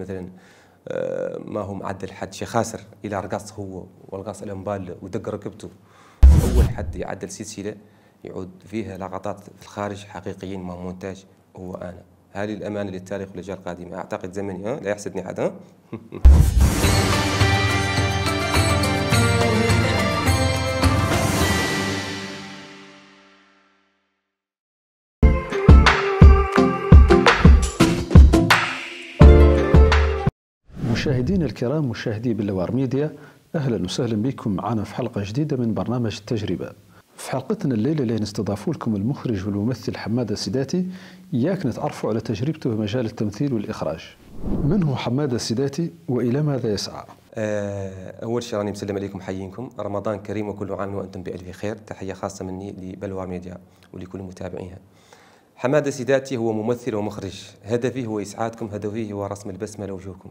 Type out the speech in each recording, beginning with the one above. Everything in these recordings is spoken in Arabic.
مثلا آه، ما هو معدل حد شي خاسر الى رقص هو والقص الى الانبال ودق ركبته اول حد يعدل سلسله يعود فيها لقطات في الخارج حقيقيين ما مونتاج هو انا هذه الامانه للتاريخ والاجيال القادمه اعتقد زمني لا يحسدني احد مشاهدينا الكرام مشاهدي بلوار ميديا اهلا وسهلا بكم معنا في حلقه جديده من برنامج التجربه في حلقتنا الليله اللي نستضافوا لكم المخرج والممثل حماده سيداتي ياك نتعرفوا على تجربته في مجال التمثيل والاخراج من هو حماده سيداتي والى ماذا يسعى آه، اول شيء راني مسلم عليكم حيينكم رمضان كريم وكل عام وانتم بالف خير تحيه خاصه مني لبلوار ميديا ولكل متابعيها حماده سيداتي هو ممثل ومخرج هدفي هو اسعادكم هدفي هو رسم البسمه لوجوهكم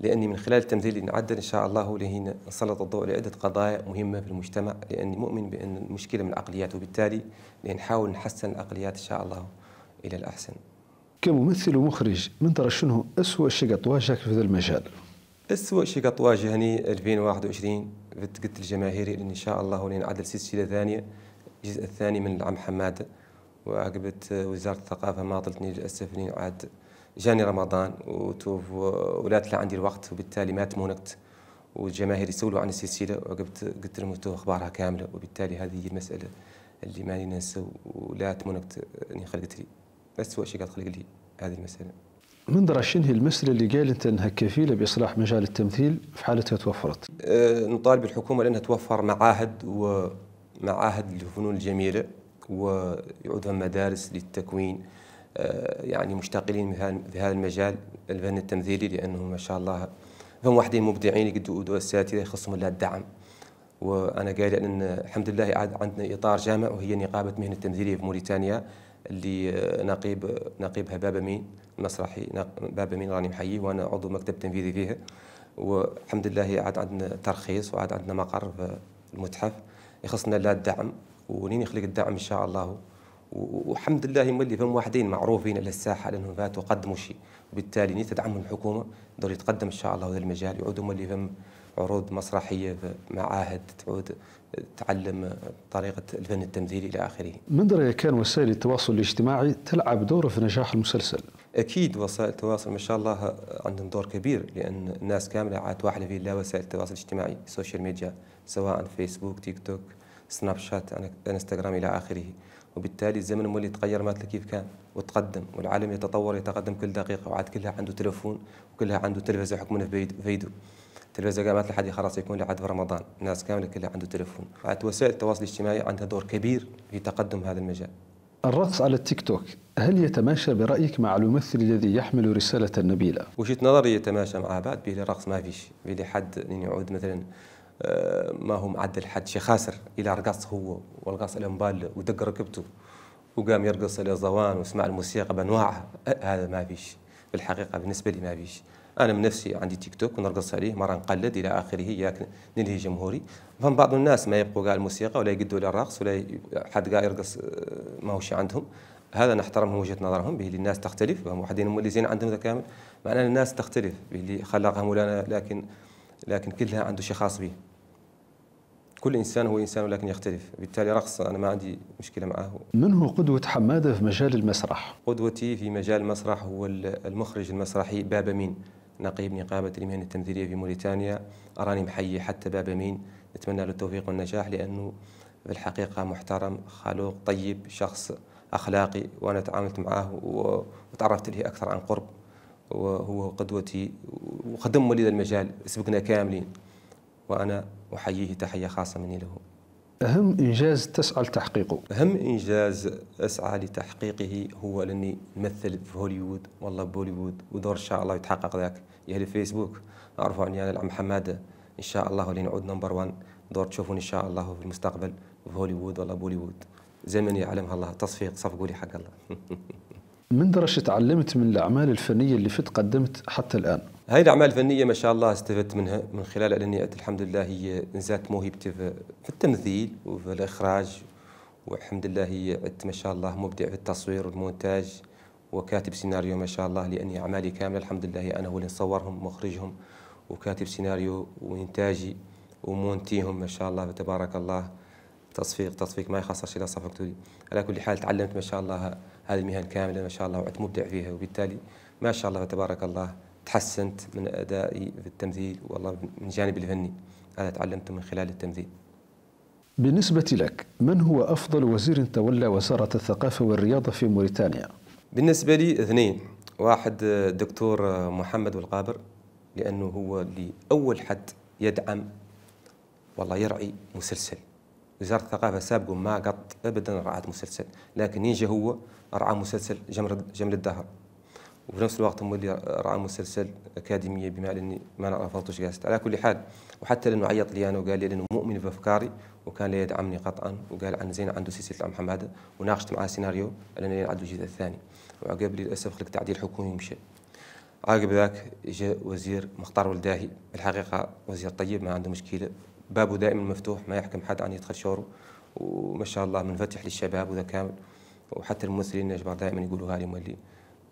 لأني من خلال التمثيل اللي نعدل إن شاء الله لهين نسلط الضوء على عدة قضايا مهمة في المجتمع لأني مؤمن بأن المشكلة من العقليات وبالتالي نحاول نحسن العقليات إن شاء الله إلى الأحسن كممثل ومخرج من ترى شنو اسوء شيء قد واجهك في هذا المجال؟ اسوء شيء قد واجهني 2021 قلت الجماهيري إن شاء الله لنعدل سلسلة ثانية الجزء الثاني من العم حمادة وعقبت وزارة الثقافة ما طلتني للأسف لين عاد جاني رمضان ولات عندي الوقت وبالتالي ما تمونت والجماهير يسولوا عن السلسله وقلت قلت لهم اخبارها كامله وبالتالي هذه هي المساله اللي ماني ننسى ولا تمونقت اني يعني خلقت لي هو شيء قد خلق لي هذه المساله منظر هي المسألة اللي قال أنت أنها كفيلة بإصلاح مجال التمثيل في حالتها توفرت أه نطالب الحكومة لأنها توفر معاهد ومعاهد للفنون الجميلة ويعودها مدارس للتكوين آه، يعني مشتغلين في هذا المجال الفن التمثيلي لانه ما شاء الله هم واحدين مبدعين يقدوا اساتذه يخصهم لها الدعم وانا قايل ان الحمد لله عاد عندنا اطار جامع وهي نقابه مهنه التمثيليه في موريتانيا اللي نقيب نقيبها باب امين المسرحي باب امين راني محيي وانا عضو مكتب تنفيذي فيها والحمد لله عاد عندنا ترخيص وعاد عندنا مقر في المتحف يخصنا لا الدعم ولين يخلق الدعم ان شاء الله والحمد لله هم اللي فهم واحدين معروفين للساحه لانهم فاتوا قدموا شيء وبالتالي تدعمهم الحكومه دول يتقدم ان شاء الله هذا المجال يعودوا هم اللي فهم عروض مسرحيه في معاهد تعود تعلم طريقه الفن التمثيلي الى اخره. من رايك كان وسائل التواصل الاجتماعي تلعب دوره في نجاح المسلسل؟ اكيد وسائل التواصل ما شاء الله عندهم دور كبير لان الناس كامله عاد واحده في لا وسائل التواصل الاجتماعي، السوشيال ميديا سواء فيسبوك، تيك توك، سناب شات، انستغرام الى اخره. وبالتالي الزمن مولي يتغير ما كيف كان وتقدم والعالم يتطور يتقدم كل دقيقه وعاد كلها عنده تلفون وكلها عنده تلفزه يحكمونها فيديو التلفزه قامت لحد خلاص يكون لحد في رمضان الناس كامله كلها عنده تلفون وسائل التواصل الاجتماعي عندها دور كبير في تقدم هذا المجال الرقص على التيك توك هل يتماشى برأيك مع الممثل الذي يحمل رسالة نبيلة؟ وجهة نظري يتماشى مع بعض بلي رقص ما فيش بلي حد يعود مثلا آه، ما هو معدل حد شي خاسر الى رقص هو الى مبال ودق ركبته وقام يرقص الزوان وسمع الموسيقى بانواعها أه، هذا ما فيش في الحقيقه بالنسبه لي ما فيش انا من نفسي عندي تيك توك ونرقص عليه مره نقلد الى اخره ياك ننهي جمهوري فهم بعض الناس ما يبقوا قال الموسيقى ولا يقدوا الى الرقص ولا حد كاع يرقص آه، ماهوش عندهم هذا نحترمهم وجهه نظرهم به الناس تختلف هم اللي زين عندهم كامل معناه الناس تختلف به اللي خلقها مولانا لكن لكن كلها عنده شيء خاص به كل إنسان هو إنسان ولكن يختلف بالتالي رقص أنا ما عندي مشكلة معه من هو قدوة حمادة في مجال المسرح؟ قدوتي في مجال المسرح هو المخرج المسرحي باب مين نقيب نقابة المهن التمثيلية في موريتانيا أراني محيي حتى باب مين نتمنى له التوفيق والنجاح لأنه في الحقيقة محترم خلوق طيب شخص أخلاقي وأنا تعاملت معه وتعرفت له أكثر عن قرب وهو قدوتي وخدم لي المجال سبقنا كاملين وأنا أحييه تحية خاصة مني له أهم إنجاز تسعى لتحقيقه أهم إنجاز أسعى لتحقيقه هو أني نمثل في هوليوود والله بوليوود ودور إن شاء الله يتحقق ذاك يا الفيسبوك اعرفوا عني أنا العم حمادة إن شاء الله نعود نمبر 1 دور تشوفون إن شاء الله في المستقبل في هوليوود والله بوليوود زمني يعلمها الله تصفيق صفقوا لي حق الله من درجة تعلمت من الأعمال الفنية اللي فت قدمت حتى الآن هاي الأعمال الفنية ما شاء الله استفدت منها من خلال أني الحمد لله هي نزات موهبتي في التمثيل وفي الإخراج والحمد لله هي ما شاء الله مبدع في التصوير والمونتاج وكاتب سيناريو ما شاء الله لأني أعمالي كاملة الحمد لله أنا هو اللي نصورهم مخرجهم وكاتب سيناريو وإنتاجي ومونتيهم ما شاء الله تبارك الله تصفيق تصفيق ما يخصش إلى صفقتي على كل حال تعلمت ما شاء الله هذه المهن كامله ما شاء الله وانت مبدع فيها وبالتالي ما شاء الله تبارك الله تحسنت من ادائي في التمثيل والله من الجانب الفني هذا تعلمته من خلال التمثيل. بالنسبه لك من هو افضل وزير تولى وزاره الثقافه والرياضه في موريتانيا؟ بالنسبه لي اثنين واحد الدكتور محمد والقابر لانه هو اللي اول حد يدعم والله يرعي مسلسل وزاره الثقافه سابقا ما قط ابدا رعاه مسلسل لكن يجي هو رعى مسلسل جمر جمل الدهر وفي نفس الوقت مولي رعى مسلسل اكاديميه بما اني ما رفضتش قاست على كل حال وحتى لانه عيط لي انا وقال لي أنه مؤمن بافكاري وكان لا يدعمني قطعا وقال عن زين عنده سلسله عم حماده وناقشت معاه سيناريو لان عنده الجزء الثاني وعقب للاسف خلق تعديل حكومي ومشى عقب ذاك جاء وزير مختار ولداهي الحقيقة وزير طيب ما عنده مشكلة بابه دائما مفتوح ما يحكم حد عن يدخل شوره وما شاء الله منفتح للشباب وذا كامل وحتى الممثلين نجبر دائما يقولوا هالي مولي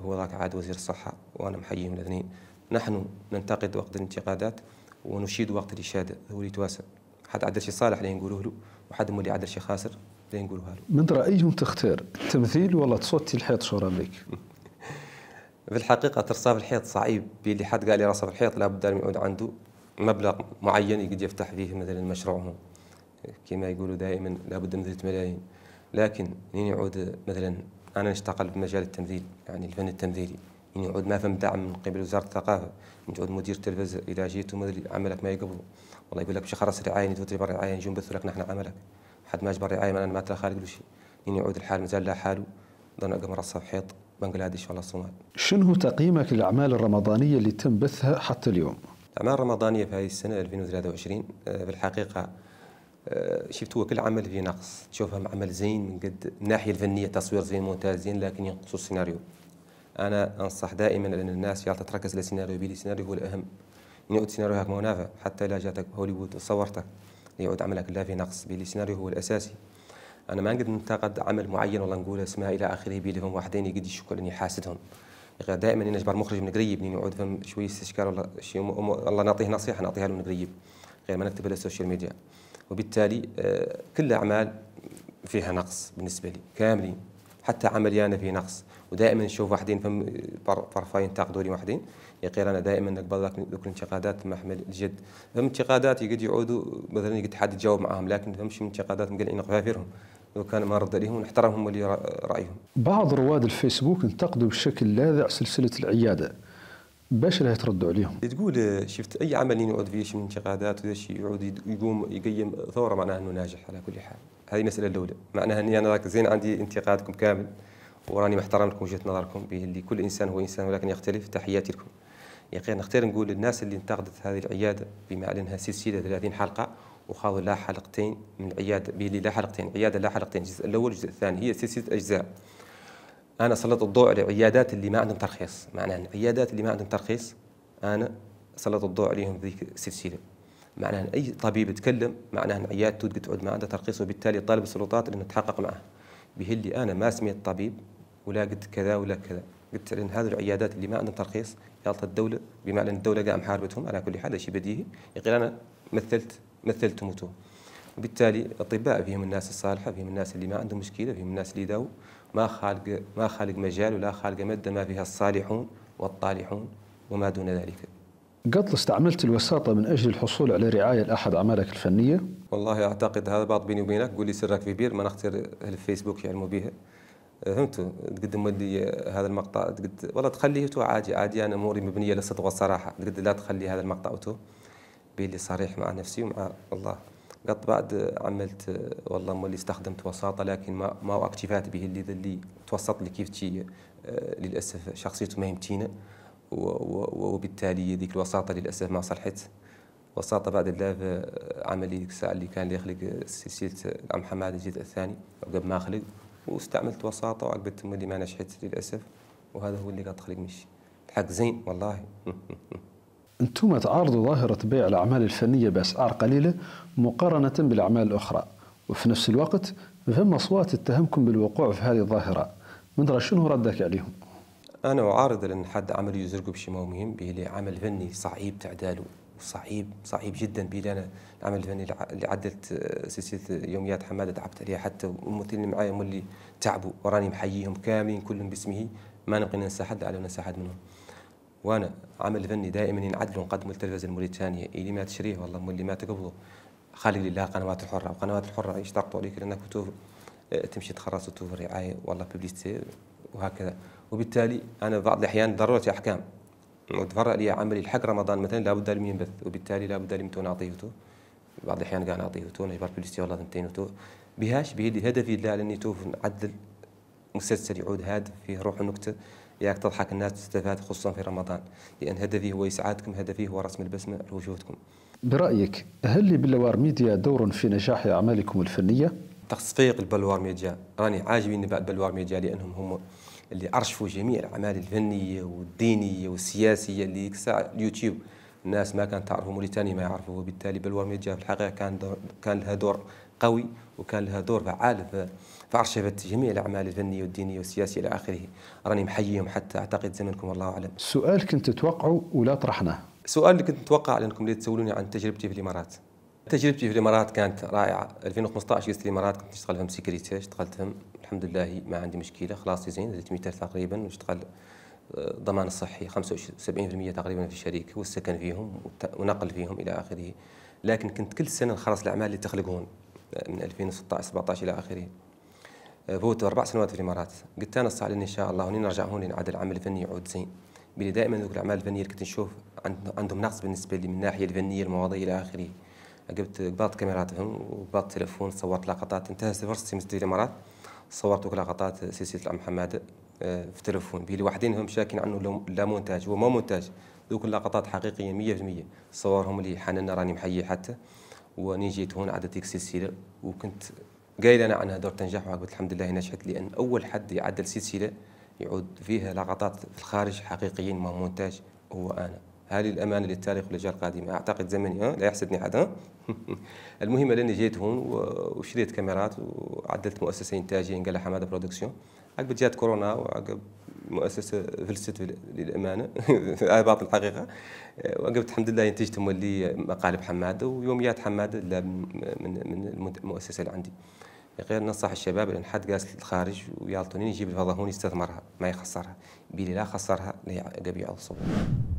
هو ذاك عاد وزير الصحة وأنا محييهم الاثنين نحن ننتقد وقت الانتقادات ونشيد وقت الإشادة هو اللي يتواسى حد عدل شي صالح لين نقولوه له وحد مولي عدل شي خاسر لين نقولوه له من رأيهم تختار التمثيل ولا تصوتي الحيط شورا بك؟ في الحقيقة ترصى في الحيط صعيب اللي حد قال لي راسه في الحيط لابد أن يعود عنده مبلغ معين يقدر يفتح فيه مثلا مشروعه كما يقولوا دائما لابد من ثلاث ملايين لكن من يعود مثلا أنا نشتغل بمجال التمثيل يعني الفن التمثيلي من يعود ما فهم دعم من قبل وزارة الثقافة تعود مدير تلفزة إذا جيت عملك ما يقبل والله يقول لك مش خلاص رعاية نتوتر برا رعاية نجي نبثوا لك نحن عملك حد ما جبر رعاية ما أنا ما ترى خالق له شيء من يعود الحال مازال لا حاله ظن أقمر الصف حيط بنغلاديش ولا الصومال شنو تقييمك للأعمال الرمضانية اللي تم بثها حتى اليوم؟ الأعمال الرمضانية في هذه السنة 2023 آه، بالحقيقة آه، شفت هو كل عمل فيه نقص تشوفها عمل زين من قد الناحية الفنية تصوير زين ممتاز زين لكن ينقص السيناريو أنا أنصح دائما أن الناس يلا تركز على السيناريو بيلي السيناريو هو الأهم يعود سيناريو هاك منافع حتى لا جاتك هوليوود صورته يعود عملك لا في نقص بيلي السيناريو هو الأساسي انا ما نقدر ننتقد عمل معين ولا نقول اسماء الى اخره بيدهم واحدين يقدر شكون اني حاسدهم دائما نجبر مخرج من قريب نعود فهم شويه استشكال والله شيء الله نعطيه نصيحه نعطيها له من قريب غير ما على السوشيال ميديا وبالتالي آه، كل الاعمال فيها نقص بالنسبه لي كاملين حتى عملي انا فيه نقص ودائما نشوف واحدين فم طرفين ينتقدوا لي واحدين يا غير انا دائما نقبل ذوك الانتقادات محمل الجد فهم انتقادات قد يعودوا مثلا قد حد يتجاوب معاهم لكن فهمش انتقادات مقلعين قفافيرهم كان رد لهم ونحترمهم ولي رايهم. بعض رواد الفيسبوك انتقدوا بشكل لاذع سلسله العياده. باش راه تردوا عليهم؟ تقول شفت اي عمل يعود فيه شي انتقادات ولا شي يعود يقوم يقيم ثوره معناها انه ناجح على كل حال. هذه المساله الاولى، معناها اني انا راك زين عندي انتقادكم كامل وراني محترم لكم وجهه نظركم اللي كل انسان هو انسان ولكن يختلف تحياتي لكم. يقين نختار نقول للناس اللي انتقدت هذه العياده بما انها سلسله 30 حلقه وخاضوا لها حلقتين من العياده بيلي لها حلقتين عياده لها حلقتين الجزء الاول والجزء الثاني هي سلسله اجزاء انا سلط الضوء على العيادات اللي ما عندهم ترخيص معناها العيادات اللي ما عندهم ترخيص انا سلط الضوء عليهم ذيك السلسله معناها اي طبيب يتكلم معناها عيادته تقعد ما عندها ترخيص وبالتالي طالب السلطات انه تحقق معه بهلي انا ما سميت طبيب ولا قلت كذا ولا كذا قلت لان هذه العيادات اللي ما عندهم ترخيص يالطا الدوله بما ان الدوله قاعده محاربتهم على كل حال شيء بديهي يقول انا مثلت مثلتموته وبالتالي الاطباء فيهم الناس الصالحه فيهم الناس اللي ما عندهم مشكله فيهم الناس اللي داو ما خالق ما خالق مجال ولا خالق مده ما فيها الصالحون والطالحون وما دون ذلك قبل استعملت الوساطة من أجل الحصول على رعاية لأحد أعمالك الفنية؟ والله أعتقد هذا بعض بيني وبينك قول لي سرك في بير ما نختار الفيسبوك يعلموا يعني بها فهمت تقدم لي هذا المقطع تقد والله تخليه تو عادي عادي أنا أموري مبنية للصدق والصراحة تقد لا تخلي هذا المقطع تو بالي صريح مع نفسي ومع الله قط بعد عملت والله مولي استخدمت وساطه لكن ما ما اكتفات به اللي اللي توسط لي كيف تي آه، للاسف شخصيته ما يمتينه وبالتالي ذيك الوساطه للاسف ما صلحت وساطة بعد اللاف آه، عملي الساعة اللي كان يخلق سلسلة عم حماد الجزء الثاني عقب ما خلق واستعملت وساطة وعقبت مولي ما نجحت للأسف وهذا هو اللي قد خلق الحق زين والله انتم تعارضوا ظاهرة بيع الأعمال الفنية بأسعار قليلة مقارنة بالأعمال الأخرى وفي نفس الوقت فهم أصوات اتهمكم بالوقوع في هذه الظاهرة من درى شنو ردك عليهم؟ أنا أعارض لأن حد عمل يزرقوا بشي مهم بيلي عمل فني صعيب تعداله صعيب صعيب جدا بيه انا العمل الفني اللي عدلت سلسله يوميات حماده تعبت عليها حتى الممثلين اللي معايا هم اللي تعبوا وراني محييهم كاملين كلهم باسمه ما نبغي ننسى حد على ننسى حد منهم وانا عمل فني دائما ينعدل ونقدمه للتلفزه الموريتانيه إيه اللي ما تشريه والله اللي ما تقبضه خلي لله قنوات الحره وقنوات الحره يشترطوا عليك لانك توفر إيه، تمشي تخرص وتوفر رعايه والله ببليستي وهكذا وبالتالي انا بعض الاحيان ضروره احكام وتفرع لي عملي الحق رمضان مثلا لابد لي من بث وبالتالي لابد لي من اعطيته تو بعض الاحيان كاع نعطيه تو نجبر بليستي والله ثنتين وتو بهاش بهدفي لا لاني توفر نعدل مسلسل يعود هاد فيه روح النكته ياك تضحك الناس تستفاد خصوصا في رمضان لان هدفي هو اسعادكم هدفي هو رسم البسمه لوجوهكم برايك هل لبلوار ميديا دور في نجاح اعمالكم الفنيه تصفيق البلوار ميديا راني عاجبني بعد بلوار ميديا لانهم هم اللي ارشفوا جميع الاعمال الفنيه والدينيه والسياسيه اللي ديك الساعه اليوتيوب الناس ما كانت تعرفه موريتانيا ما يعرفوه وبالتالي بلوار ميديا في الحقيقه كان دور كان لها دور قوي وكان لها دور فعال في فأرشفت جميع الأعمال الفنية والدينية والسياسية إلى آخره راني محييهم حتى أعتقد زمنكم والله أعلم سؤال كنت تتوقعه ولا طرحناه سؤال اللي كنت أتوقع أنكم اللي تسولوني عن تجربتي في الإمارات تجربتي في الامارات كانت رائعه 2015 جيت الامارات كنت اشتغل فيهم سيكريتي اشتغلت الحمد لله ما عندي مشكله خلاص زين زدت متر تقريبا واشتغل آه، ضمان الصحي 75% تقريبا في الشريك والسكن فيهم ونقل فيهم الى اخره لكن كنت كل سنه نخلص الاعمال اللي تخلقون آه، من 2016 17 الى اخره فوت اربع سنوات في الامارات قلت انا صار ان شاء الله هني نرجع هون نعاد العمل الفني يعود زين بلي دائما ذوك الاعمال الفنيه اللي كنت نشوف عندهم نقص بالنسبه لي من الناحيه الفنيه المواضيع الى اخره جبت قبضت كاميراتهم وقبضت تليفون صورت لقطات انتهت فرصتي من الامارات صورت لقطات سلسله العم حماده في تليفون بلي وحدين هم شاكين عنه لا مونتاج هو ما مونتاج ذوك اللقطات حقيقيه 100% صورهم لي حنان راني محيي حتى وني جيت هون عاد ديك السلسله وكنت قايل انا عنها دور تنجح وقلت الحمد لله نجحت لان اول حد يعدل سلسله يعود فيها لقطات في الخارج حقيقيين ما مونتاج هو انا هذه الامانه للتاريخ والاجيال القادمه اعتقد زمني لا يحسدني حدا المهم لاني جيت هون وشريت كاميرات وعدلت مؤسسه انتاجيه قال حماده برودكسيون عقب جات كورونا وعقب مؤسسه فلست للامانه هذا باطل الحقيقه وقفت الحمد لله ينتج تمولي مقالب حماده ويوميات حماده من من المؤسسه اللي عندي غير ننصح الشباب لان حد جالس الخارج ويالطونين يجيب الفضه هون يستثمرها ما يخسرها بيلي لا خسرها لا يعوض